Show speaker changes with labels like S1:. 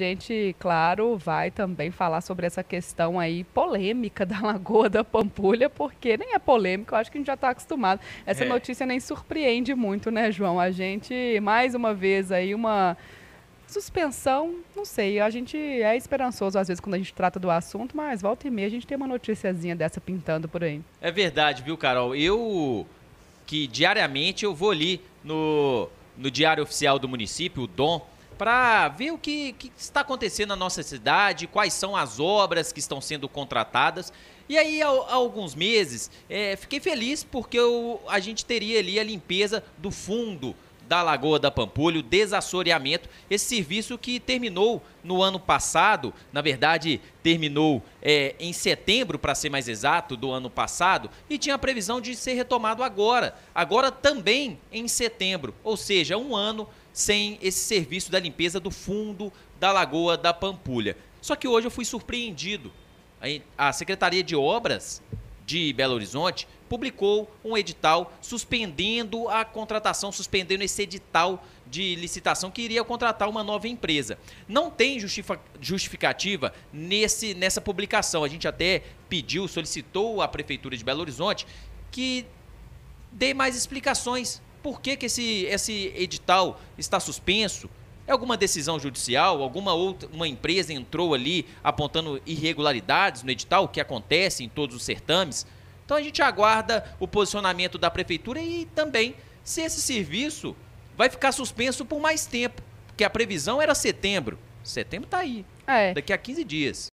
S1: gente, claro, vai também falar sobre essa questão aí polêmica da Lagoa da Pampulha, porque nem é polêmica eu acho que a gente já está acostumado. Essa é. notícia nem surpreende muito, né, João? A gente, mais uma vez aí, uma suspensão, não sei, a gente é esperançoso às vezes quando a gente trata do assunto, mas volta e meia a gente tem uma noticiazinha dessa pintando por aí.
S2: É verdade, viu, Carol? Eu que diariamente eu vou ali no, no Diário Oficial do Município, o Dom, para ver o que, que, está acontecendo na nossa cidade, quais são as obras que estão sendo contratadas. E aí, há, há alguns meses, é, fiquei feliz porque eu, a gente teria ali a limpeza do fundo da Lagoa da Pampulha, o desassoreamento, esse serviço que terminou no ano passado, na verdade terminou é, em setembro, para ser mais exato, do ano passado, e tinha a previsão de ser retomado agora, agora também em setembro, ou seja, um ano sem esse serviço da limpeza do fundo da Lagoa da Pampulha. Só que hoje eu fui surpreendido. A Secretaria de Obras de Belo Horizonte publicou um edital suspendendo a contratação, suspendendo esse edital de licitação que iria contratar uma nova empresa. Não tem justificativa nesse, nessa publicação. A gente até pediu, solicitou à Prefeitura de Belo Horizonte que dê mais explicações. Por que, que esse, esse edital está suspenso? É alguma decisão judicial? Alguma outra uma empresa entrou ali apontando irregularidades no edital, que acontece em todos os certames? Então a gente aguarda o posicionamento da prefeitura e também se esse serviço vai ficar suspenso por mais tempo, porque a previsão era setembro. Setembro está aí, é. daqui a 15 dias.